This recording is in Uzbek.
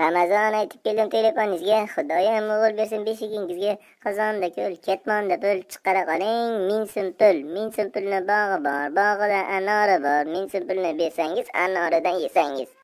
ramazon aytib keldim telefoningizga xudoyim o'g'il bersin beshigingizga qozonda ko'l ketmonda pul chiqara qoling ming so'm pul ming so'm pulni bog'i bor bog'ida anori bor ming so'm pulni bersangiz anoridan yesangiz